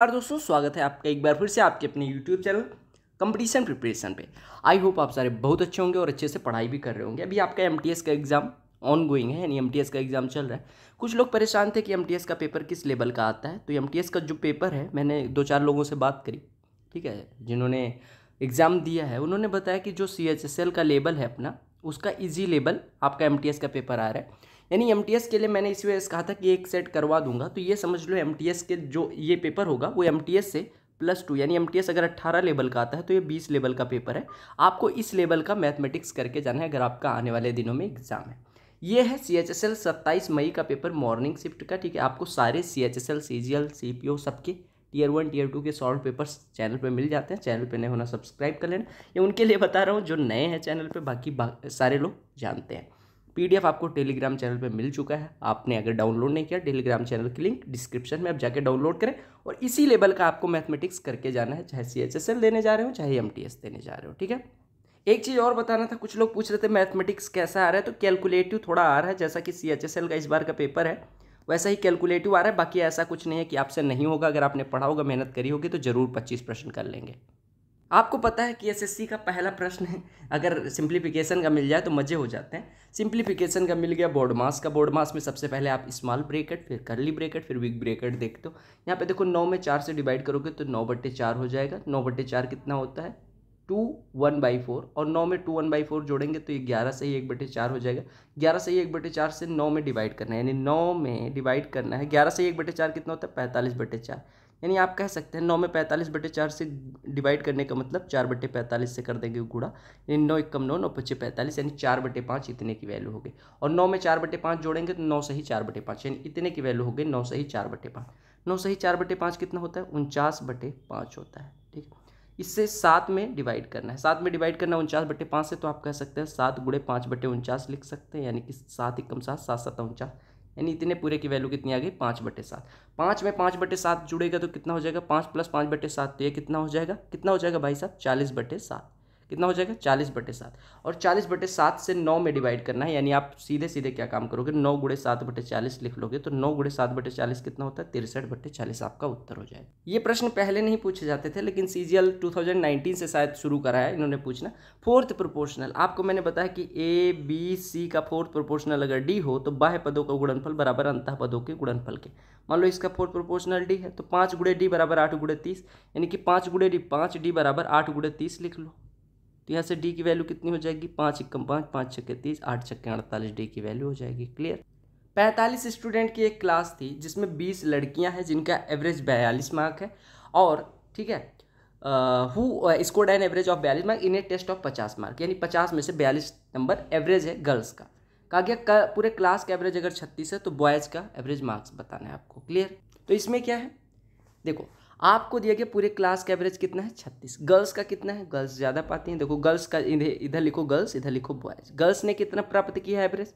नमस्कार दोस्तों स्वागत है आपका एक बार फिर से आपके अपने YouTube चैनल कंपटीशन प्रिपरेशन पे आई होप आप सारे बहुत अच्छे होंगे और अच्छे से पढ़ाई भी कर रहे होंगे अभी आपका एम का एग्ज़ाम ऑन गोइंग है यानी एम का एग्ज़ाम चल रहा है कुछ लोग परेशान थे कि एम का पेपर किस लेवल का आता है तो एम का जो पेपर है मैंने दो चार लोगों से बात करी ठीक है जिन्होंने एग्ज़ाम दिया है उन्होंने बताया कि जो सी का लेवल है अपना उसका इजी लेवल आपका एम का पेपर आ रहा है यानी एम के लिए मैंने इसी वजह से कहा था कि एक सेट करवा दूंगा तो ये समझ लो एम के जो ये पेपर होगा वो एम से प्लस टू यानी एम अगर अट्ठारह लेवल का आता है तो ये बीस लेवल का पेपर है आपको इस लेवल का मैथमेटिक्स करके जाना है अगर आपका आने वाले दिनों में एग्जाम है ये है सी एच एस एल सत्ताईस मई का पेपर मॉर्निंग शिफ्ट का ठीक है आपको सारे C H S L C G L C P O सबके टीयर वन टीयर टू के सॉल्व पेपर्स चैनल पे मिल जाते हैं चैनल पे नए होना सब्सक्राइब कर लेना ये उनके लिए बता रहा हूँ जो नए हैं चैनल पे बाकी बा, सारे लोग जानते हैं पीडीएफ आपको टेलीग्राम चैनल पे मिल चुका है आपने अगर डाउनलोड नहीं किया टेलीग्राम चैनल की लिंक डिस्क्रिप्शन में आप जाके डाउनलोड करें और इसी लेवल का आपको मैथमेटिक्स करके जाना है चाहे सी एच एस एल देने जा रहे हो चाहे एम टी एस देने जा रहे हो ठीक है एक चीज़ और बताना था कुछ लोग पूछ रहे थे मैथमेटिक्स कैसा आ रहा है तो कैलकुलेटिव थोड़ा आ रहा है जैसा कि सी एच एस एल का इस बार का पेपर है वैसा ही कैलकुलेटिव आ रहा है बाकी ऐसा कुछ नहीं है कि आपसे नहीं होगा अगर आपने पढ़ा होगा मेहनत करी होगी तो जरूर पच्चीस प्रश्न कर लेंगे आपको पता है कि एस का पहला प्रश्न है अगर सिंप्लीफिकेशन का मिल जाए तो मज़े हो जाते हैं सिंप्लीफिकेशन का मिल गया बोर्ड मास का बोर्ड मास में सबसे पहले आप स्मॉल ब्रेकेट फिर करली ब्रेकेट फिर विग ब्रेकेट देखते हो यहाँ पे देखो नौ में चार से डिवाइड करोगे तो नौ बट्टे चार हो जाएगा नौ बट्टे चार कितना होता है टू वन बाई फोर और नौ में टू वन बाई फोर जोड़ेंगे तो ये ग्यारह से ही एक बटे चार हो जाएगा ग्यारह से ही एक बटे चार से नौ में डिवाइड करना है यानी नौ में डिवाइड करना है ग्यारह से एक बटे चार कितना होता है पैंतालीस बटे चार यानी आप कह सकते हैं नौ में पैंतालीस बटे चार से डिवाइड करने का मतलब चार बटे पैंतालीस से कर देंगे गुड़ा यानी नौ एक कम नौ नौ पच्चीस पैंतालीस यानी चार बटे पाँच इतने की वैल्यू हो गई और नौ में चार बटे पाँच जोड़ेंगे तो नौ सही चार बटे पाँच यानी इतने की वैल्यू हो गई नौ सही चार बटे पाँच नौ सही चार बटे पाँच कितना होता है उनचास बटे पाँच होता है ठीक है इससे सात में डिवाइड करना है सात में डिवाइड करना है उनचास बटे पाँच से तो आप कह सकते हैं सात गुड़े पाँच बटे उनचास लिख सकते हैं यानी कि सात एक कम सात सात सत्ता उनचास यानी इतने पूरे की वैल्यू कितनी आ गई पाँच बटे सात पाँच में पाँच बटे सात जुड़ेगा तो कितना हो जाएगा पाँच प्लस पाँच बटे सात तो ये कितना हो जाएगा कितना हो जाएगा भाई साहब चालीस बटे सात कितना हो जाएगा चालीस बटे सात और चालीस बटे सात से नौ में डिवाइड करना है यानी आप सीधे सीधे क्या काम करोगे नौ गुड़े सात बटे चालीस लिख लोगे तो नौ गुड़े सात बटे चालीस कितना होता है तिरसठ बटे चालीस आपका उत्तर हो जाएगा ये प्रश्न पहले नहीं पूछे जाते थे लेकिन सी जी से शायद शुरू करा है इन्होंने पूछना फोर्थ प्रोपोर्शनल आपको मैंने बताया कि ए बी सी का फोर्थ प्रोपोर्शनल अगर डी हो तो बाह्य पदों का गुणनफल बराबर अंतः पदों के गुणनफल के मान लो इसका फोर्थ प्रोपोर्शनल डी है तो पाँच गुड़े डी बराबर आठ गुड़े तीस यानी कि पाँच गुड़े डी पाँच डी बराबर आठ गुड़े तीस लिख लो तो यहाँ से डी की वैल्यू कितनी हो जाएगी पाँच इक्कम पाँच पाँच छक्के तीस आठ छक्के अड़तालीस डी की वैल्यू हो जाएगी क्लियर पैंतालीस स्टूडेंट की एक क्लास थी जिसमें बीस लड़कियाँ हैं जिनका एवरेज बयालीस मार्क है और ठीक है who scored an average of बयालीस mark in a test of पचास मार्क यानी पचास में से बयालीस नंबर एवरेज है गर्ल्स का कहा गया का, पूरे क्लास का एवरेज अगर छत्तीस है तो बॉयज़ का एवरेज मार्क्स बताना है आपको क्लियर तो इसमें क्या है देखो आपको दिया गया पूरे क्लास का एवरेज कितना है छत्तीस गर्ल्स का कितना है गर्ल्स ज़्यादा पाती हैं देखो गर्ल्स का इधर लिखो गर्ल्स इधर लिखो बॉयज़ गर्ल्स ने कितना प्राप्त किया है एवरेज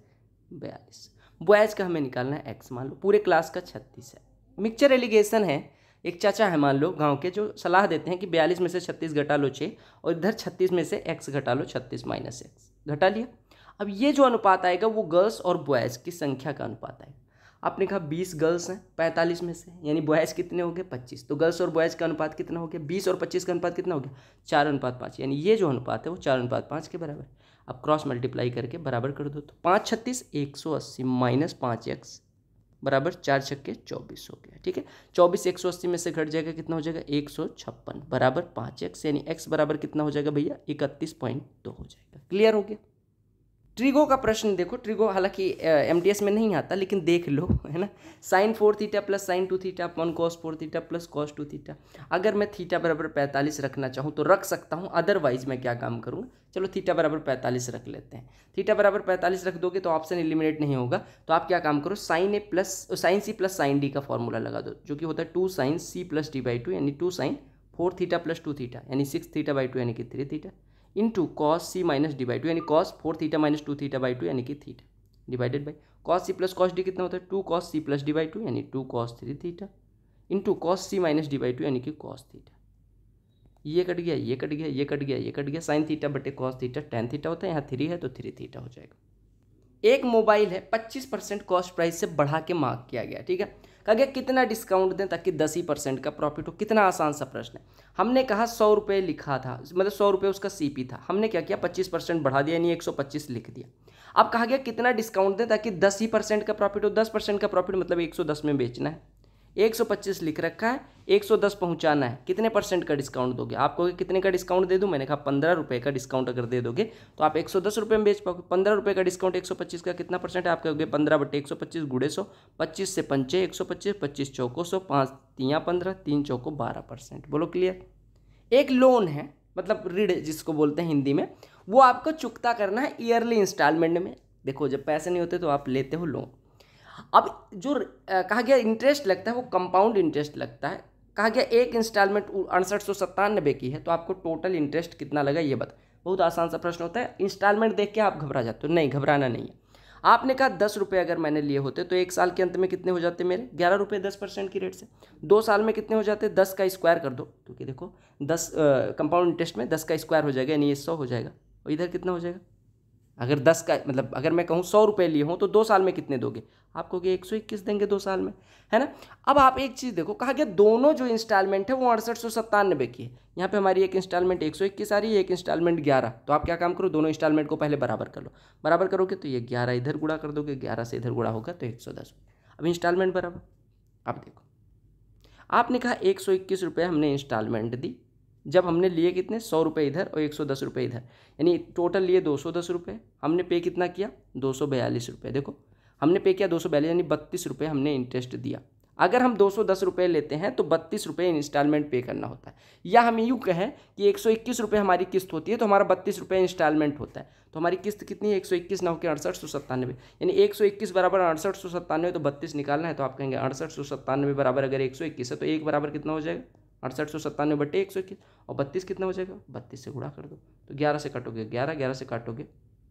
बयालीस बॉयज़ का हमें निकालना है एक्स मान लो पूरे क्लास का छत्तीस है मिक्सचर एलिगेशन है एक चाचा है मान लो गांव के जो सलाह देते हैं कि बयालीस में से छत्तीस घटा लो छः और इधर छत्तीस में से एक्स घटा लो छत्तीस माइनस एक्स घटा लिया अब ये जो अनुपात आएगा वो गर्ल्स और बॉयज़ की संख्या का अनुपात आएगा आपने कहा बीस गर्ल्स हैं पैंतालीस में से यानी बॉयज़ कितने हो गए पच्चीस तो गर्ल्स और बॉयज़ का अनुपात कितना हो गया बीस और पच्चीस का अनुपात कितना हो गया चार अनुपात पाँच यानी ये जो अनुपात है वो चार अनुपात पाँच के बराबर अब क्रॉस मल्टीप्लाई करके बराबर कर दो तो पाँच छत्तीस एक सौ अस्सी माइनस पाँच एक्स बराबर चार छक्के चौबीस हो गया ठीक है चौबीस एक सौ अस्सी में से घट जाएगा कितना हो जाएगा एक सौ छप्पन बराबर पाँच एक्स यानी एक्स बराबर कितना हो जाएगा भैया इकतीस पॉइंट दो हो जाएगा क्लियर हो गया ट्रिगो का प्रश्न देखो ट्रिगो हालांकि एम में नहीं आता लेकिन देख लो है ना sine four theta plus sine two theta अपन cos four theta plus cos two theta अगर मैं थीटा बराबर पैंतालीस रखना चाहूँ तो रख सकता हूँ अदरवाइज मैं क्या काम करूँगा चलो थीटा बराबर पैंतालीस रख लेते हैं थीटा बराबर पैंतालीस रख दोगे तो ऑप्शन एलिमिनेट नहीं होगा तो आप क्या काम करो sine A plus sine C plus sine D का फॉर्मूला लगा दो जो कि होता है two sine C plus D by two यानी two sine four theta plus two theta यानी सिक्स थीटा बाई टू यानी कि three theta into cos C minus D by two यानी cos four theta minus two theta by two यानी कि theta divided by cos C plus cos D कितना होता है two cos C plus D by two यानी two cos three theta into cos C minus D by two यानी कि cos theta ये cut गया ये कट गया ये कट गया ये कट गया साइन थीटा बटे कॉस थीटा टेन थीटा होता है यहाँ थ्री है तो थ्री थीटा हो जाएगा एक मोबाइल है पच्चीस परसेंट कॉस्ट प्राइस से बढ़ा के मार्क किया गया ठीक है कहा गया कितना डिस्काउंट दें ताकि दस ही परसेंट का प्रॉफिट हो कितना आसान सा प्रश्न है हमने कहा सौ रुपये लिखा था मतलब सौ रुपये उसका सीपी था हमने क्या किया पच्चीस परसेंट बढ़ा दिया यानी एक सौ पच्चीस लिख दिया अब कहा गया कितना डिस्काउंट दें ताकि दस ही परसेंट का प्रॉफिट हो दस परसेंट का प्रॉफिट मतलब एक सौ दस में बेचना है 125 लिख रखा है 110 पहुंचाना है कितने परसेंट का डिस्काउंट दोगे आपको कितने का डिस्काउंट दे दूं मैंने कहा पंद्रह रुपये का डिस्काउंट अगर दे दोगे तो आप एक सौ दस रुपये में बेच पाओगे पंद्रह रुपये का डिस्काउंट एक सौ पच्चीस का कितना परसेंट है आप कहोगे पंद्रह बटे एक सौ पच्चीस गुड़े सौ पच्चीस से पंचे एक सौ पच्चीस पच्चीस चौको सौ पाँच तिया पंद्रह तीन चौको बारह परसेंट बोलो क्लियर एक लोन है मतलब ऋण जिसको बोलते हैं हिंदी में वो आपको चुकता करना है ईयरली इंस्टॉलमेंट में देखो जब पैसे नहीं होते तो आप लेते हो लोन अब जो कहा गया इंटरेस्ट लगता है वो कंपाउंड इंटरेस्ट लगता है कहा गया एक इंस्टॉलमेंट अड़सठ सौ सत्तानबे की है तो आपको टोटल इंटरेस्ट कितना लगा ये बता बहुत आसान सा प्रश्न होता है इंस्टॉलमेंट देख के आप घबरा जाते हो नहीं घबराना नहीं है आपने कहा दस रुपये अगर मैंने लिए होते तो एक साल के अंत में कितने हो जाते मेरे ग्यारह रुपये दस परसेंट की रेट से दो साल में कितने हो जाते दस का स्क्वायर कर दो क्योंकि तो देखो दस कंपाउंड इंटरेस्ट में दस का स्क्वायर हो जाएगा यानी ये सौ हो जाएगा और इधर कितना हो जाएगा अगर दस का मतलब अगर मैं कहूँ सौ रुपये लिए हूँ तो दो साल में कितने दोगे आप कहोगे एक सौ इक्कीस देंगे दो साल में है ना अब आप एक चीज़ देखो कहा गया दोनों जो इंस्टॉलमेंट है वो अड़सठ सौ सत्तानबे की है यहाँ पे हमारी एक इंस्टॉलमेंट एक सौ इक्कीस आ रही है एक इंस्टॉलमेंट ग्यारह तो आप क्या काम करो दोनों इंस्टॉलमेंट को पहले बराबर कर लो बराबर करोगे तो ये ग्यारह इधर गुड़ा कर दोगे ग्यारह से इधर गुड़ा होगा तो एक सौ दस अब इंस्टॉलमेंट बराबर आप देखो आपने कहा एक सौ इक्कीस रुपये हमने इंस्टॉलमेंट दी जब हमने लिए कितने सौ रुपये इधर और एक सौ दस रुपये इधर यानी टोटल लिए दो सौ दस रुपये हमने पे कितना किया दो सौ बयालीस रुपये देखो हमने पे किया दो सौ बयालीस यानी बत्तीस रुपये हमने इंटरेस्ट दिया अगर हम दो सौ दस रुपये लेते हैं तो बत्तीस रुपये इंस्टॉलमेंट पे करना होता है या हम यूँ कहें कि एक सौ इक्कीस रुपये हमारी किस्त होती है तो हमारा बत्तीस रुपये इंस्टॉलमेंट होता है तो हमारी किस्त कितनी है एक सौ इक्कीस ना होकर अड़सठ सौ सत्तानवे यानी एक सौ इक्कीस बराबर अड़सठ सौ सत्तानवे तो बत्तीस निकालना है तो आप कहेंगे अड़सठ सौ सत्तानवे बराबर अगर एक सौ इक्कीस है तो एक बराबर कितना हो जाएगा अड़सठ सौ सत्तानवे बटे एक सौ इक्कीस और बत्तीस कितना बचेगा बत्तीस से गुणा कर दो तो ग्यारह से काटोगे ग्यारह ग्यारह से काटोगे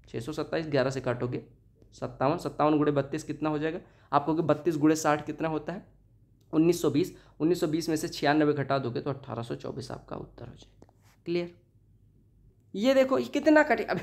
छः सौ सत्ताईस ग्यारह से काटोगे सत्तावन सत्तावन गुड़े बत्तीस कितना हो जाएगा आपको कि बत्तीस गुड़े साठ कितना होता है उन्नीस सौ बीस उन्नीस सौ बीस में से छियानबे घटा दोगे तो अट्ठारह सौ चौबीस आपका उत्तर हो जाएगा क्लियर ये देखो ये कितना कठिन अब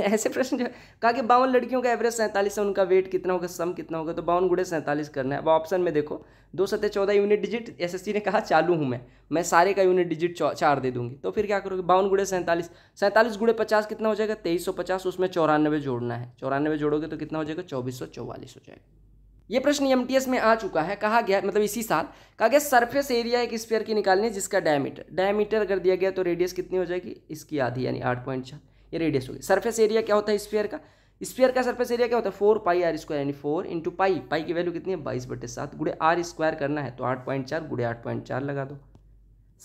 ऐसे प्रश्न जो कहा कि बावन लड़कियों का एवरेज सैंतालीस है उनका वेट कितना होगा सम कितना होगा तो बावन गुड़े सैंतालीस करना है अब ऑप्शन में देखो दो सत्य चौदह यूनिट डिजिट एसएससी ने कहा चालू हूँ मैं मैं सारे का यूनिट डिजिट चार दे दूंगी तो फिर क्या करोगे बावन गुड़े सैंतालीस सैंतालीस गुड़े पचास कितना हो जाएगा तेईस सौ पचास उसमें चौरानवे जोड़ना है चौरानवे जोड़ोगे तो कितना हो जाएगा चौबीस सौ चौवालीस हो जाएगा ये प्रश्न एम में आ चुका है कहा गया मतलब इसी साल कहा गया सरफेस एरिया एक स्पेयर की निकालनी है जिसका डायमीटर डायमीटर अगर दिया गया तो रेडियस कितनी हो जाएगी इसकी आधी यानी आठ पॉइंट चार ये रेडियस होगी सरफेस एरिया क्या होता है स्पेयर का स्पेयर का सरफेस एरिया क्या होता है फोर पाई आर स्क्वायर यानी फोर इंटू पाई पाई की वैल्यू कितनी है बाईस बटे सात गुड़े आर स्क्वायर करना है तो आठ पॉइंट चार गुड़े आठ पॉइंट चार लगा दो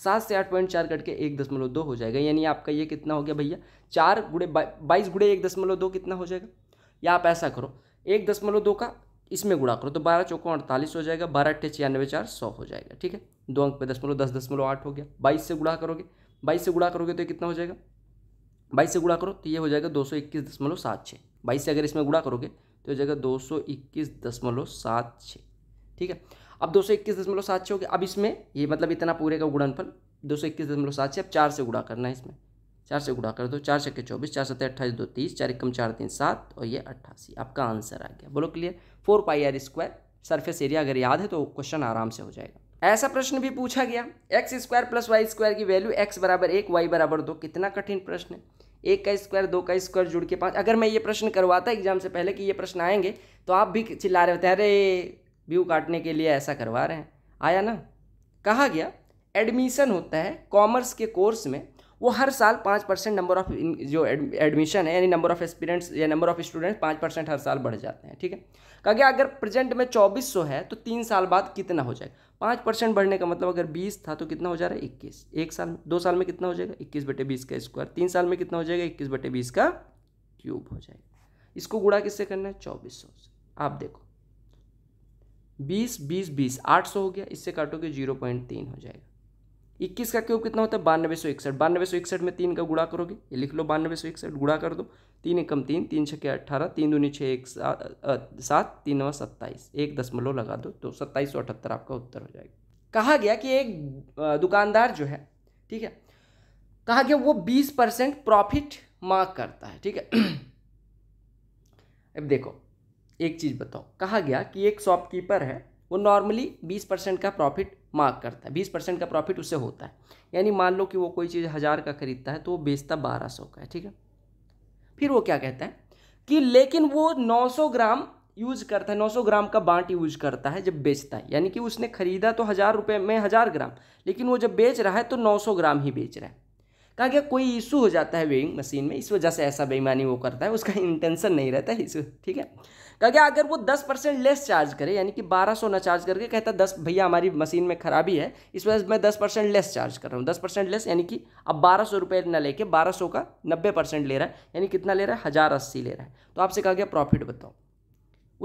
सात से आठ पॉइंट चार करके एक दशमलव दो हो जाएगा यानी आपका ये कितना हो गया भैया चार गुड़े बाईस गुड़े एक दशमलव दो कितना हो जाएगा या आप ऐसा करो एक दशमलव दो का इसमें गुणा करो तो बारह चौको अड़तालीस हो जाएगा बारह अट्ठे छियानवे चार सौ हो जाएगा ठीक है दो अंक पे दशमलव दस दशमलव आठ हो गया बाईस से गुणा करोगे बाईस से गुणा करोगे तो कितना हो जाएगा बाईस से गुणा करो तो ये हो जाएगा दो सौ इक्कीस दशमलव सात छः बाईस से अगर इसमें गुणा करोगे तो हो जाएगा दो सौ इक्कीस दशमलव सात छः ठीक है अब दो सौ इक्कीस दशमलव सात छः हो गया अब इसमें ये मतलब इतना पूरे का गुणनफल दो सौ इक्कीस दशमलव सात छः अब चार से गुणा करना है इसमें चार से गुड़ा कर दो चार छक्के चौबीस चार सत्तर अट्ठाईस दो तीस चार एकम चार तीन सात और ये अट्ठासी आपका आंसर आ गया बोलो clear four pi r square surface area अगर याद है तो क्वेश्चन आराम से हो जाएगा ऐसा प्रश्न भी पूछा गया x square plus y square की वैल्यू एक्स बराबर एक वाई बराबर दो कितना कठिन प्रश्न है एक का स्क्वायर दो का स्क्वायर जुड़ के पाँच अगर मैं ये प्रश्न करवाता एग्जाम से पहले कि ये प्रश्न आएंगे तो आप भी चिल्ला रहे होते अरे व्यू काटने के लिए ऐसा करवा रहे हैं आया ना कहा गया एडमिशन होता है कॉमर्स के कोर्स में वो हर साल पाँच परसेंट नंबर ऑफ जो एडमिशन है यानी नंबर ऑफ एक्सपीरियंट्स या नंबर ऑफ स्टूडेंट्स पाँच परसेंट हर साल बढ़ जाते हैं ठीक है कहा गया अगर प्रेजेंट में चौबीस सौ है तो तीन साल बाद कितना हो जाएगा पाँच परसेंट बढ़ने का मतलब अगर बीस था तो कितना हो जा रहा है इक्कीस एक साल में दो साल में कितना हो जाएगा इक्कीस बटे बीस का स्क्वायर तीन साल में कितना हो जाएगा इक्कीस बटे बीस का क्यूब हो जाएगा इसको गुड़ा किससे करना है चौबीस सौ से आप देखो बीस बीस बीस आठ सौ हो गया इससे काटोगे जीरो पॉइंट तीन हो जाएगा इक्कीस का क्यूब कितना होता है बानवे सौ इकसठ बानवे सौ इकसठ में तीन का गुड़ा करोगे ये लिख लो बानवे सौ इकसठ गुड़ा कर दो तीन एकम तीन तीन छः अट्ठारह तीन दूनी छः एक सात तीन नवा सत्ताईस एक दशमलव लगा दो तो सत्ताईस सौ अठहत्तर आपका उत्तर हो जाएगा कहा गया कि एक दुकानदार जो है ठीक है कहा गया वो बीस परसेंट प्रॉफिट मार्क करता है ठीक है अब देखो एक चीज़ बताओ कहा गया कि एक शॉपकीपर है वो नॉर्मली बीस परसेंट का प्रॉफिट मार्क करता है बीस परसेंट का प्रॉफिट उसे होता है यानी मान लो कि वो कोई चीज़ हज़ार का ख़रीदता है तो वो बेचता बारह सौ का है ठीक है फिर वो क्या कहता है कि लेकिन वो नौ सौ ग्राम यूज करता है 900 ग्राम का बांट यूज करता है जब बेचता है यानी कि उसने खरीदा तो हज़ार रुपये में हज़ार ग्राम लेकिन वो जब बेच रहा है तो सौ ग्राम ही बेच रहा है कहा गया कोई इशू हो जाता है वेइंग मशीन में इस वजह से ऐसा बेईमानी वो करता है उसका इंटेंशन नहीं रहता है इस ठीक है कहा गया अगर वो दस परसेंट लेस चार्ज करे यानी कि बारह सौ ना चार्ज करके कहता दस भैया हमारी मशीन में खराबी है इस वजह से मैं दस परसेंट लेस चार्ज कर रहा हूँ दस परसेंट लेस यानी कि अब बारह सौ रुपये ना लेके बारह सौ का नब्बे परसेंट ले रहा है यानी कितना ले रहा है हज़ार अस्सी ले रहा है तो आपसे कहा गया प्रॉफिट बताओ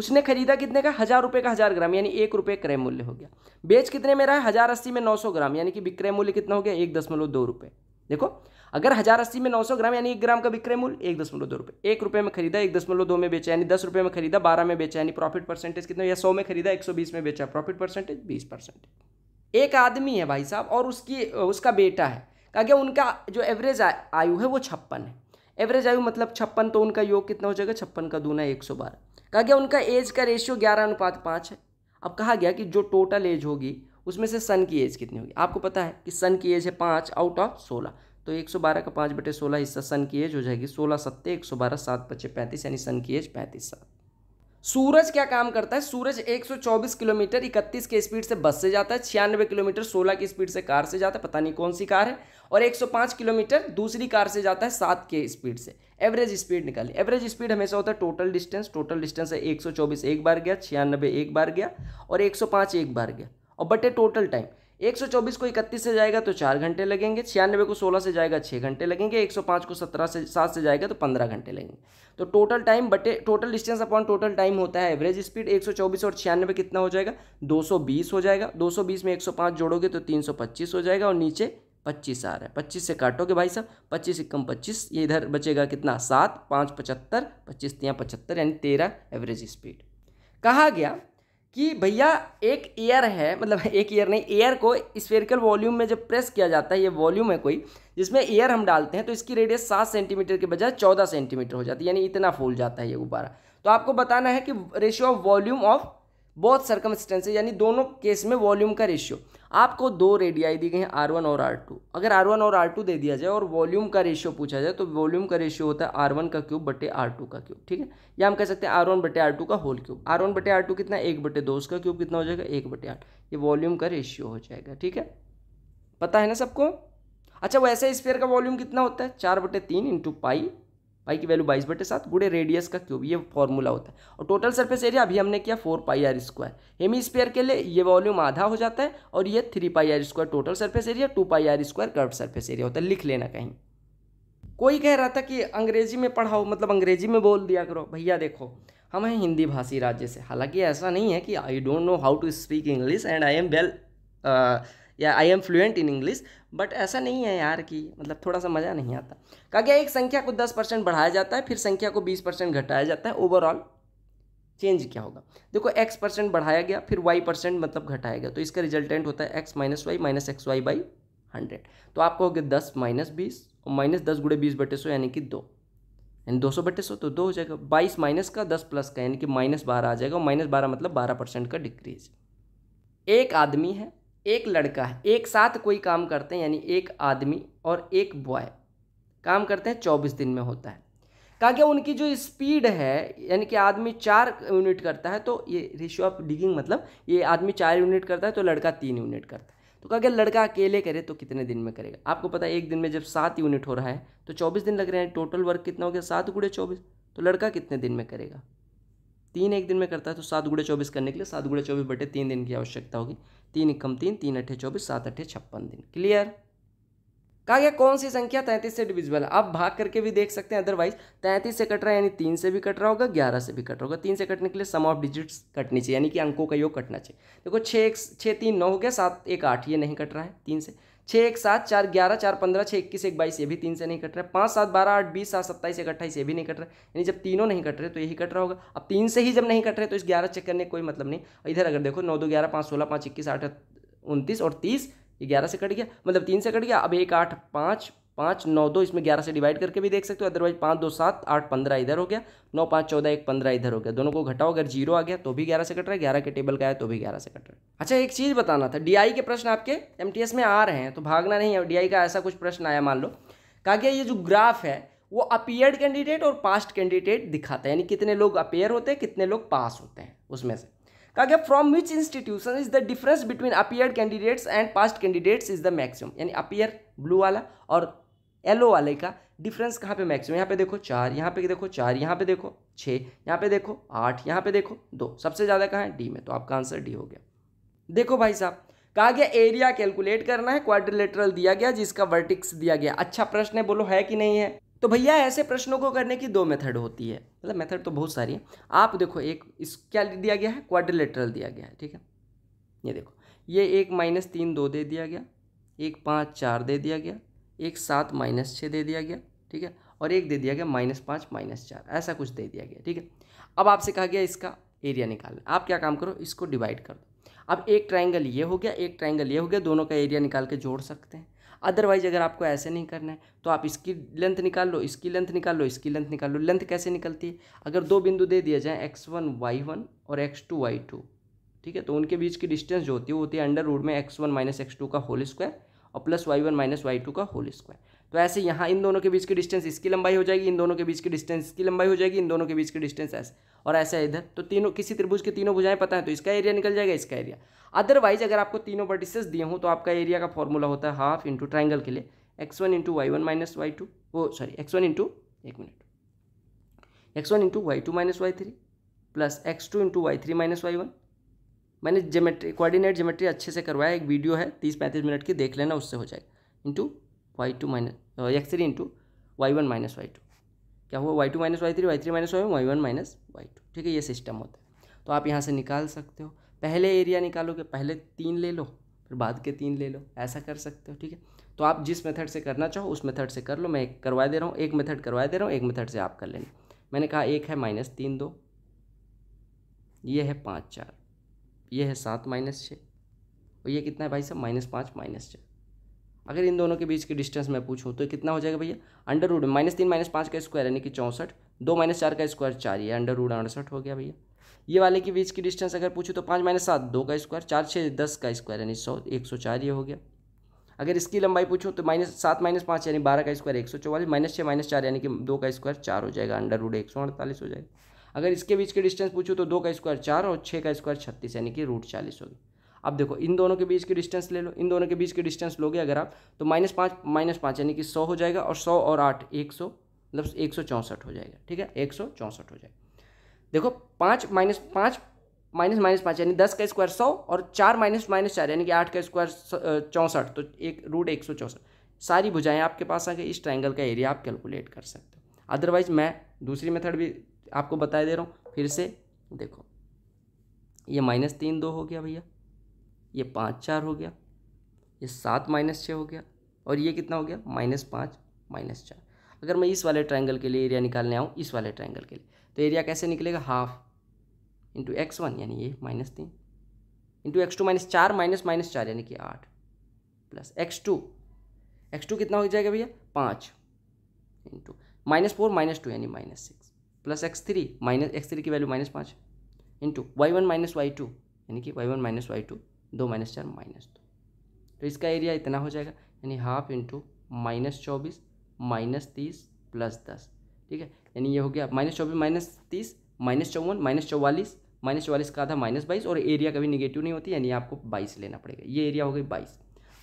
उसने खरीदा कितने का हज़ार रुपये का हज़ार ग्राम यानी एक रुपये क्रय मूल्य हो गया बेच कितने में रहा है हज़ार अस्सी में नौ सौ ग्राम यानी कि विक्रय मूल्य कितना हो गया एक दशमलव दो रुपये देखो अगर हज़ार अस्सी में नौ सौ ग्राम यानी एक ग्राम का विक्रय मूल्य एक दशमलव दो रुपये एक रुपये में खरीदा एक दशमलव दो में बेचा यानी दस रुपये में खरीदा बारह में बेचा यानी प्रॉफिट परसेंटेज कितना या सौ में खरीदा एक सौ बीस में बेचा प्रॉफिट परसेंटेज बीस परसेंटेज एक आदमी है भाई साहब और उसकी उसका बेटा है कहा गया उनका जो एवरेज आयु है वो छप्पन है एवरेज आयु मतलब छप्पन तो उनका योग कितना हो जाएगा छप्पन का दूना एक सौ बारह कहा गया उनका एज का रेशियो ग्यारह अनुपात पाँच है अब कहा गया कि जो टोटल एज होगी उसमें से सन की एज कितनी होगी आपको पता है कि सन की एज है पाँच आउट ऑफ सोलह तो एक सौ बारह का पाँच बटे सोलह हिस्सा सन की एज हो जाएगी सोलह सत्ते एक सौ बारह सात पच्चे पैंतीस यानी सन की एज पैंतीस साल सूरज क्या काम करता है सूरज 124 किलोमीटर 31 के स्पीड से बस से जाता है छियानवे किलोमीटर 16 की स्पीड से कार से जाता है पता नहीं कौन सी कार है और 105 किलोमीटर दूसरी कार से जाता है सात के स्पीड से एवरेज स्पीड निकाली एवरेज स्पीड हमेशा होता है टोटल डिस्टेंस टोटल डिस्टेंस है 124 एक बार गया छियानबे एक बार गया और 105 एक बार गया और बटे टोटल टाइम 124 को इकतीस से जाएगा तो चार घंटे लगेंगे छियानवे को सोलह से जाएगा छः घंटे लगेंगे 105 को सत्रह से सात से जाएगा तो पंद्रह घंटे लगेंगे तो टोटल टाइम बटे total distance upon total time होता है एवरेज स्पीड 124 और छियानवे कितना हो जाएगा 220 हो जाएगा 220 में 105 जोड़ोगे तो 325 हो जाएगा और नीचे पच्चीस आ रहा है पच्चीस से काटोगे भाई साहब पच्चीस इक्कम पच्चीस ये इधर बचेगा कितना सात पाँच पचहत्तर पच्चीस तिया पचहत्तर यानी तेरह एवरेज स्पीड कहा गया कि भैया एक एयर है मतलब एक एयर नहीं एयर को स्पेरिकल वॉल्यूम में जब प्रेस किया जाता है ये वॉल्यूम है कोई जिसमें एयर हम डालते हैं तो इसकी रेडियस सात सेंटीमीटर के बजाय चौदह सेंटीमीटर हो जाती है यानी इतना फूल जाता है ये गुब्बारा तो आपको बताना है कि रेशियो ऑफ वॉल्यूम ऑफ बहुत सर्कमस्टेंसेज यानी दोनों केस में वॉल्यूम का रेशियो आपको दो रेडियाई दी गई हैं आर वन और आर टू अगर आर वन और आर टू दे दिया जाए और वॉल्यूम का रेशियो पूछा जाए तो वॉल्यूम का रेशियो होता है आर वन का क्यूब बटे आर टू का क्यूब ठीक है या हम कह सकते हैं आर वन बटे आर टू का होल क्यूब आर वन बटे आर टू कितना एक बटे दो उसका क्यूब कितना हो जाएगा एक बटे आठ ये वॉल्यूम का रेशियो हो जाएगा ठीक है पता है ना सबको अच्छा वैसे स्पेयर का वॉल्यूम कितना होता है चार बटे तीन इंटू पाई पाई की वैल्यू बाईस बटे सात गुड़े रेडियस का क्यूब ये फॉर्मूला होता है और टोटल सरफेस एरिया अभी हमने किया four pi r square hemisphere के लिए ये वॉल्यूम आधा हो जाता है और ये three pi r square total surface area two pi r square curve surface area होता है लिख लेना कहीं कोई कह रहा था कि अंग्रेजी में पढ़ाओ मतलब अंग्रेजी में बोल दिया करो भैया देखो हम हैं हिंदी भाषी राज्य से हालांकि ऐसा नहीं है कि I don't know how to speak English and I am well या I am fluent in English but ऐसा नहीं है यार कि मतलब थोड़ा सा मज़ा नहीं आता कहा गया एक संख्या को दस परसेंट बढ़ाया जाता है फिर संख्या को बीस परसेंट घटाया जाता है ओवरऑल चेंज क्या होगा देखो एक्स परसेंट बढ़ाया गया फिर वाई परसेंट मतलब घटाया गया तो इसका रिजल्टेंट होता है x minus y minus x y by hundred तो आप कहोगे दस माइनस बीस और माइनस दस गुड़े बीस बटे सौ यानी कि दो यानी दो सौ बटे सौ तो दो हो जाएगा बाईस माइनस का दस प्लस का यानी कि माइनस बारह आ जाएगा माइनस बारह मतलब बारह परसेंट का डिक्रीज एक आदमी है एक लड़का है एक साथ कोई काम करते हैं यानी एक आदमी और एक बॉय काम करते हैं चौबीस दिन में होता है कहा गया उनकी जो स्पीड है यानी कि आदमी चार यूनिट करता है तो ये रेशियो ऑफ डिगिंग मतलब ये आदमी चार यूनिट करता है तो लड़का तीन यूनिट करता है तो कहा गया लड़का अकेले करे तो कितने दिन में करेगा आपको पता है एक दिन में जब सात यूनिट हो रहा है तो चौबीस दिन लग रहे हैं टोटल वर्क कितना हो गया सात गुड़े चौबीस तो लड़का कितने दिन में करेगा तीन एक दिन में करता है तो सात गुड़े चौबीस करने के लिए सात गुड़े चौबीस बटे तीन दिन की आवश्यकता होगी तीन कम तीन तीन अट्ठे चौबीस सात अट्ठे छप्पन दिन क्लियर कहा गया कौन सी संख्या तैंतीस से डिविजिबल है आप भाग करके भी देख सकते हैं अदरवाइज तैंतीस से कट रहा है यानी तीन से भी कट रहा होगा ग्यारह से भी कट रहा होगा तीन से कटने के लिए सम ऑफ डिजिट्स कटनी चाहिए यानी कि अंकों का योग कटना चाहिए देखो छः एक छः तीन नौ हो गया सात एक आठ ये नहीं कट रहा है तीन से छः एक सात चार ग्यारह चार पंद्रह छः इक्कीस एक बाईस ये भी तीन से नहीं कट रहा है पाँच सात बारह आठ बीस सात सत्ताईस एक अट्ठाईस ये भी नहीं कट रहा है यानी जब तीनों नहीं कट रहे तो यही कट रहा होगा अब तीन से ही जब नहीं कट रहे तो इस ग्यारह चेक करने कोई मतलब नहीं इधर अगर देखो नौ दो ग्यारह पाँच सोलह पाँच इक्कीस आठ उनतीस और तीस ये ग्यारह से कट गया मतलब तीन से कट गया अब एक आठ पाँच पाँच नौ दो इसमें ग्यारह से डिवाइड करके भी देख सकते हो अदरवाइज पाँच दो सात आठ पंद्रह इधर हो गया नौ पाँच चौदह एक पंद्रह इधर हो गया दोनों को घटाओ अगर जीरो आ गया तो भी ग्यारह से कट रहा है ग्यारह के टेबल का है तो भी ग्यारह से कट रहा है अच्छा एक चीज़ बताना था डी के प्रश्न आपके एम में आ रहे हैं तो भागना नहीं है डी का ऐसा कुछ प्रश्न आया मान लो कहा गया ये जो ग्राफ है वो अपियर्ड कैंडिडेट और पास्ट कैंडिडेट दिखाता है यानी कितने लोग अपेयर होते हैं कितने लोग पास होते हैं उसमें से कहा गया from which institution is the difference between appear candidates and passed candidates is the maximum यानी अपियर ब्लू वाला और येलो वाले का डिफरेंस कहाँ पे मैक्सिमम यहाँ पे देखो चार यहाँ पे देखो चार यहाँ पे देखो छः यहाँ पे देखो आठ यहाँ पे देखो दो सबसे ज़्यादा कहाँ है डी में तो आपका आंसर डी हो गया देखो भाई साहब कहा गया एरिया कैलकुलेट करना है क्वाड्रिलेटरल दिया गया जिसका वर्टिक्स दिया गया अच्छा प्रश्न है बोलो है कि नहीं है तो भैया ऐसे प्रश्नों को करने की दो मेथड होती है मतलब मेथड तो बहुत सारी है आप देखो एक इस क्या दिया गया है क्वाड्रिलेटरल दिया गया है ठीक है ये देखो ये एक माइनस तीन दो दे दिया गया एक पाँच चार दे दिया गया एक सात माइनस छः दे दिया गया ठीक है और एक दे दिया गया माइनस पाँच माइनस चार ऐसा कुछ दे दिया गया ठीक है अब आपसे कहा गया इसका एरिया निकालना आप क्या काम करो इसको डिवाइड कर दो अब एक ट्राइंगल ये हो गया एक ट्राइंगल ये हो गया दोनों का एरिया निकाल के जोड़ सकते हैं अदरवाइज अगर आपको ऐसे नहीं करना है तो आप इसकी लेंथ निकाल लो इसकी लेंथ निकाल लो इसकी लेंथ निकाल लो लेंथ कैसे निकलती है अगर दो बिंदु दे दिया जाए एक्स वन वाई वन और एक्स टू वाई टू ठीक है तो उनके बीच की डिस्टेंस जो होती है वो होती है अंडर रूड में x one minus x two का होल स्क्वायर और plus y one minus y two का होल स्क्वायर तो ऐसे यहाँ इन दोनों के बीच की डिस्टेंस इसकी लंबाई हो जाएगी इन दोनों के बीच की डिस्टेंस इसकी लंबाई हो जाएगी इन दोनों के बीच की डिस्टेंस ऐसे और ऐसे इधर तो तीनों किसी त्रिभुज के तीनों भुजाएं पता है तो इसका एरिया निकल जाएगा इसका एरिया अदरवाइज अगर आपको तीनों वर्टिसेस दिए हों तो आपका एरिया का फॉर्मूला होता है हाफ इंटू ट्राइंगल के लिए x one into y one minus y two वो सॉरी एक्स वन इंटू एक minute x one into y two minus y three plus x two into y three minus y one मैंने geometry coordinate geometry अच्छे से करवाया एक video है तीस पैंतीस मिनट की देख लेना उससे हो जाएगा into y two minus x three into y one minus y two क्या हुआ y two minus y three y three minus y y one minus y two ठीक है ये सिस्टम होता है तो आप यहाँ से निकाल सकते हो पहले एरिया निकालोगे पहले तीन ले लो फिर बाद के तीन ले लो ऐसा कर सकते हो ठीक है तो आप जिस मेथड से करना चाहो उस मेथड से कर लो मैं एक करवा दे रहा हूँ एक मेथड करवा दे रहा हूँ एक मेथड से आप कर लेना मैंने कहा एक है माइनस तीन दो ये है पाँच चार ये है सात माइनस छः और ये कितना है भाई साहब माइनस पाँच माइनस छः अगर इन दोनों के बीच की डिस्टेंस मैं पूछूँ तो कितना हो जाएगा भैया अंडर रूड माइनस तीन माइनस पाँच का स्क्वायर यानी कि चौंसठ दो माइनस चार का स्क्वायर चार ये अंडर रूड अड़सठ हो गया भैया ये वाले के बीच की डिस्टेंस अगर पूछूँ तो पाँच माइनस सात दो का स्क्वायर चार छः दस का स्क्वायर यानी सौ एक सौ चार ये हो गया अगर इसकी लंबाई पूछूँ तो माइनस सात माइनस पाँच यानी बारह का स्क्वायर एक सौ चौवालीस माइनस छः माइनस चार यानी कि दो का स्क्वायर चार हो जाएगा अंडर रूड एक सौ अड़तालीस हो जाएगा अगर इसके बीच के डिस्टेंस पूछूँ तो दो का स्क्वायर चार और छः का स्क्वायर छत्तीस यानी कि रूट चालीस होगी अब देखो इन दोनों के बीच की डिस्टेंस ले लो इन दोनों के बीच की डिस्टेंस लोगे अगर आप तो माइनस पाँच माइनस पाँच यानी कि सौ हो जाएगा और सौ और आठ एक सौ मतलब एक सौ चौंसठ हो जाएगा ठीक है एक सौ चौंसठ हो जाएगा देखो पाँच माइनस पाँच माइनस माइनस पाँच यानी दस का स्क्वायर सौ और चार माइनस माइनस चार यानी कि आठ का स्क्वायर चौंसठ तो एक रूट एक सौ चौंसठ सारी भुजाएँ आपके पास आ गई इस ट्राइंगल का एरिया आप कैलकुलेट कर सकते हो अदरवाइज मैं दूसरी मेथड भी आपको बता दे रहा हूँ फिर से देखो ये माइनस तीन दो हो गया भैया ये पाँच चार हो गया ये सात माइनस छः हो गया और ये कितना हो गया माइनस पाँच माइनस चार अगर मैं इस वाले ट्राइंगल के लिए एरिया निकालने आऊँ इस वाले ट्राइंगल के लिए तो एरिया कैसे निकलेगा हाफ इंटू एक्स वन यानी ये माइनस तीन इंटू एक्स टू माइनस चार माइनस माइनस चार यानी कि आठ plus x two x two कितना हो जाएगा भैया पाँच into minus four minus two यानी minus six plus x three minus x three की वैल्यू माइनस पाँच into y one minus y two यानी कि y one minus y two दो माइनस चार माइनस दो तो इसका एरिया इतना हो जाएगा यानी हाफ इंटू माइनस चौबीस माइनस तीस प्लस दस ठीक है यानी ये हो गया माइनस चौबीस माइनस तीस माइनस चौवन माइनस चौवालीस माइनस चौवालीस का आधा माइनस बाईस और एरिया कभी निगेटिव नहीं होती यानी आपको बाईस लेना पड़ेगा ये एरिया हो गई बाईस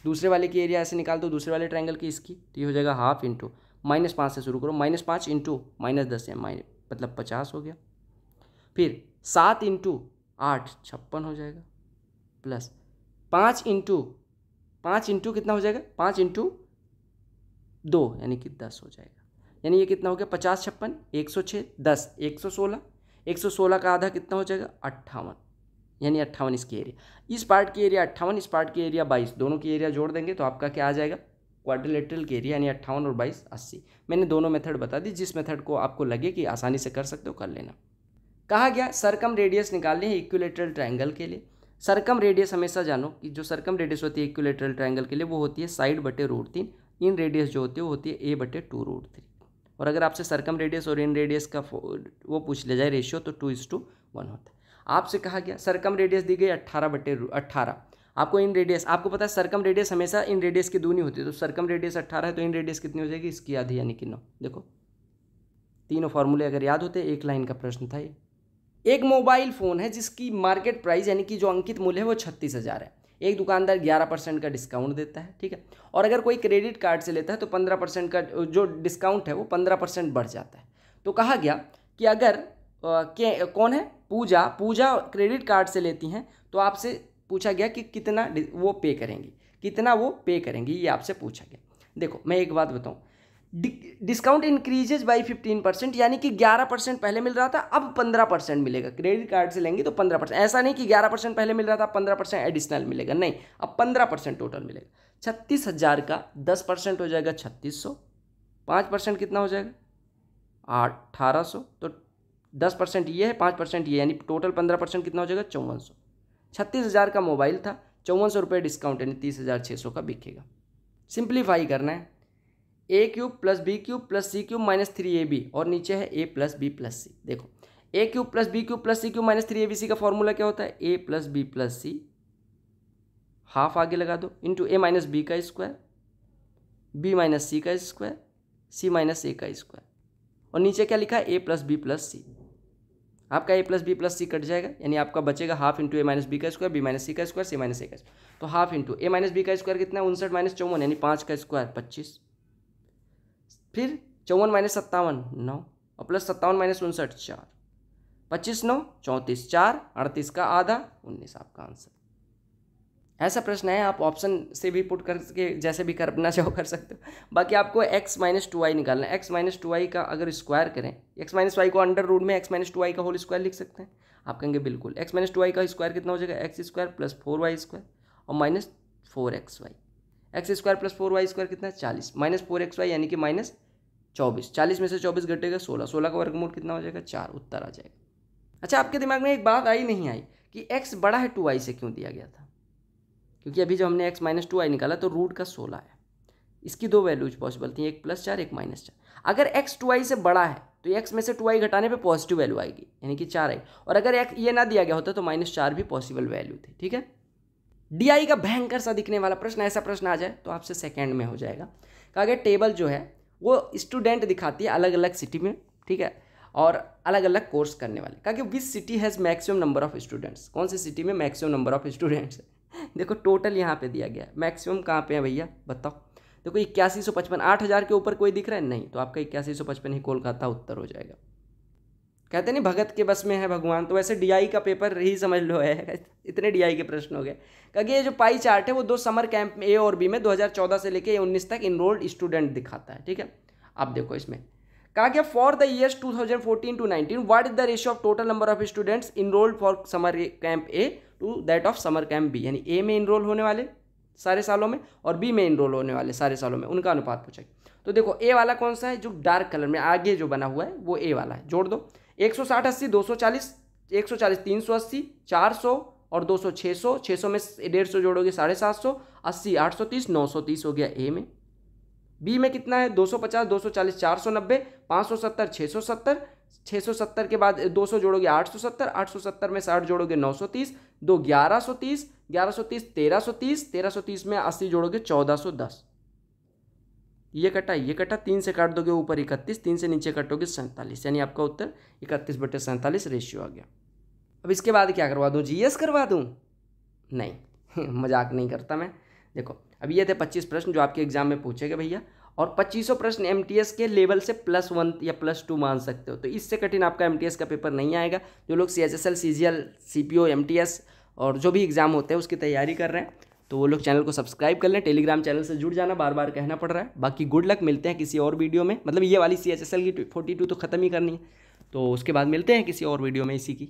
दूसरे वाले की एरिया ऐसे निकाल दो दूसरे वाले ट्रायंगल की इसकी तो ये हो जाएगा हाफ इंटू माइनस पाँच से शुरू करो माइनस पाँच इंटू माइनस दस है माइनस मतलब पचास हो गया फिर सात इंटू आठ छप्पन हो जाएगा प्लस पाँच इंटू पाँच इंटू कितना हो जाएगा पाँच इंटू दो यानी कि दस हो जाएगा यानी ये कितना हो गया पचास छप्पन एक सौ छः दस एक सौ सोलह एक सौ सोलह का आधा कितना हो जाएगा अट्ठावन यानी अट्ठावन इसकी एरिया इस पार्ट की एरिया अट्ठावन इस पार्ट की एरिया बाईस दोनों की एरिया जोड़ देंगे तो आपका क्या आ जाएगा क्वाड्रिलेटरल के एरिया यानी अट्ठावन और बाईस अस्सी मैंने दोनों मेथड बता दी जिस मेथड को आपको लगे कि आसानी से कर सकते हो कर लेना कहा गया सरकम रेडियस निकालने इक्विलेटरल ट्राइंगल के लिए सरकम रेडियस हमेशा जानो कि जो सरकम रेडियस होती है इक्विलेटरल ट्रायंगल के लिए वो होती है साइड बटे रूट तीन इन रेडियस जो होती है वो होती है ए बटे टू रूट थ्री और अगर आपसे सरकम रेडियस और इन रेडियस का वो पूछ लिया जाए रेशियो तो टू इज टू वन होता है आपसे कहा गया सरकम रेडियस दी गई अट्ठारह बटे अट्ठारह आपको इन रेडियस आपको पता है सरकम रेडियस हमेशा इन रेडियस की दूनी होती है तो सरकम रेडियस अट्ठारह है तो इन रेडियस कितनी हो जाएगी इसकी आधी यानी कि नौ देखो तीनों फार्मूले अगर याद होते एक लाइन का प्रश्न था ये एक मोबाइल फ़ोन है जिसकी मार्केट प्राइस यानी कि जो अंकित मूल्य है वो छत्तीस हज़ार है एक दुकानदार ग्यारह परसेंट का डिस्काउंट देता है ठीक है और अगर कोई क्रेडिट कार्ड से लेता है तो पंद्रह परसेंट का जो डिस्काउंट है वो पंद्रह परसेंट बढ़ जाता है तो कहा गया कि अगर के, कौन है पूजा पूजा क्रेडिट कार्ड से लेती हैं तो आपसे पूछा गया कि कितना वो पे करेंगी कितना वो पे करेंगी ये आपसे पूछा गया देखो मैं एक बात बताऊँ discount increases by fifteen percent यानी कि ग्यारह परसेंट पहले मिल रहा था अब पंद्रह परसेंट मिलेगा क्रेडिट कार्ड से लेंगे तो पंद्रह परसेंट ऐसा नहीं कि ग्यारह परसेंट पहले मिल रहा था पंद्रह परसेंट एडिशनल मिलेगा नहीं अब पंद्रह परसेंट टोटल मिलेगा छत्तीस हज़ार का दस परसेंट हो जाएगा छत्तीस सौ पाँच परसेंट कितना हो जाएगा अठारह सौ तो दस परसेंट ये है पाँच परसेंट ये यानी टोटल पंद्रह परसेंट कितना हो जाएगा चौवन सौ छत्तीस हज़ार का मोबाइल था चौवन सौ रुपये डिस्काउंट यानी तीस हज़ार छः सौ का बिकेगा सिंप्लीफाई करना है A cube plus B cube plus C cube minus three A B और नीचे है A plus B plus C देखो A cube plus B cube plus C cube minus three A B C का formula क्या होता है A plus B plus C half आगे लगा दो इंटू ए माइनस बी का स्क्वायर बी माइनस सी का स्क्वायर सी माइनस ए का स्क्वायर और नीचे क्या लिखा है A plus B plus C आपका A plus B plus C cut जाएगा यानी आपका बचेगा half into A minus B का स्क्वायर बी माइनस सी का स्क्वायर सी माइनस ए का स्क्वायर तो half into A minus B का स्क्वायर कितना है उनसठ माइनस चौवन यानी पाँच का स्क्वायर पच्चीस फिर चौवन माइनस सत्तावन नौ और प्लस सत्तावन माइनस उनसठ चार पच्चीस नौ चौंतीस चार अड़तीस का आधा उन्नीस आपका आंसर ऐसा प्रश्न है आप ऑप्शन से भी पुट करके जैसे भी करना चाहो कर सकते हो बाकी आपको एक्स माइनस टू आई निकालना है एक्स माइनस टू आई का अगर स्क्वायर करें एक्स माइनस वाई को अंडर रूट में एक्स माइनस टू आई का होल स्क्वायर लिख सकते हैं आप कहेंगे बिल्कुल एक्स माइनस टू आई का स्क्वायर कितना हो जाएगा X square plus four Y square और minus four X Y X square plus four Y square कितना है चालीस माइनस फोर एक्स वाई यानी कि माइनस चौबीस चालीस में से चौबीस घटेगा सोलह सोलह का वर्गमूल कितना हो जाएगा चार उत्तर आ जाएगा अच्छा आपके दिमाग में एक बात आई नहीं आई कि एक्स बड़ा है टू आई से क्यों दिया गया था क्योंकि अभी जब हमने एक्स माइनस टू आई निकाला तो रूट का सोलह है इसकी दो वैल्यूज पॉसिबल थी एक प्लस चार एक माइनस चार अगर एक्स टू आई से बड़ा है तो एक्स में से टू आई घटाने पे पॉजिटिव वैल्यू आएगी यानी कि चार आई और अगर एक्स ये ना दिया गया होता तो माइनस चार भी पॉसिबल वैल्यू थी ठीक है डी आई का भयंकर सा दिखने वाला प्रश्न ऐसा प्रश्न आ जाए तो आपसे सेकेंड में हो जाएगा कहा गया टेबल जो है वो स्टूडेंट दिखाती है अलग अलग सिटी में ठीक है और अलग अलग कोर्स करने वाले कहा कि which city has maximum number of students कौन सी सिटी में मैक्सिमम नंबर ऑफ स्टूडेंट्स है देखो टोटल यहाँ पे दिया गया है मैक्सिमम कहाँ पे है भैया बताओ देखो इक्यासी सौ पचपन आठ हज़ार के ऊपर कोई दिख रहा है नहीं तो आपका इक्यासी सौ पचपन ही कोलकाता उत्तर हो जाएगा कहते नहीं भगत के बस में है भगवान तो वैसे डी का पेपर ही समझ लो है कितने डीआई के प्रश्न हो गए क्योंकि ये जो पाई चार्ट है वो दो समर कैंप ए और बी में 2014 से लेके 19 तक इनरोल्ड स्टूडेंट दिखाता है ठीक है आप देखो इसमें कहा गया for the years 2014 thousand two nineteen what is the ratio of total number of students enrolled for summer camp A to that of summer camp B यानी ए में इनरोल होने वाले सारे सालों में और बी में इनरोल होने वाले सारे सालों में उनका अनुपात पूछा तो देखो ए वाला कौन सा है जो डार्क कलर में आगे जो बना हुआ है वो ए वाला है जोड़ दो एक सौ साठ अस्सी दो सौ चालीस एक सौ चालीस तीन सौ अस्सी चार सौ और 200 600 600 में डेढ़ सौ जोड़ोगे साढ़े सात सौ अस्सी आठ सौ तीस नौ सौ तीस हो गया ए में बी में कितना है 250 240 490 570 670 670 के बाद 200 जोड़ोगे 870 870 में साठ जोड़ोगे 930 दो 1130 1130 1330 1330 में 80 जोड़ोगे 1410 ये कटा ये कटा तीन से काट दोगे ऊपर इकतीस तीन से नीचे काटोगे सैंतालीस यानी आपका उत्तर इकतीस बटे सैंतालीस रेशियो आ गया अब इसके बाद क्या करवा दूँ जी करवा दूँ नहीं मजाक नहीं करता मैं देखो अब ये थे पच्चीस प्रश्न जो आपके एग्जाम में पूछेगा भैया और पच्चीसों प्रश्न एम के लेवल से प्लस वन या प्लस टू मान सकते हो तो इससे कठिन आपका एम का पेपर नहीं आएगा जो लोग C H S L C G L C P O M T S और जो भी एग्ज़ाम होते हैं उसकी तैयारी कर रहे हैं तो वो लोग चैनल को सब्सक्राइब कर लें टेलीग्राम चैनल से जुड़ जाना बार बार कहना पड़ रहा है बाकी गुड लक मिलते हैं किसी और वीडियो में मतलब ये वाली सी एच एस एल की फोर्टी टू तो ख़त्म ही करनी है तो उसके बाद मिलते हैं किसी और वीडियो में इसी की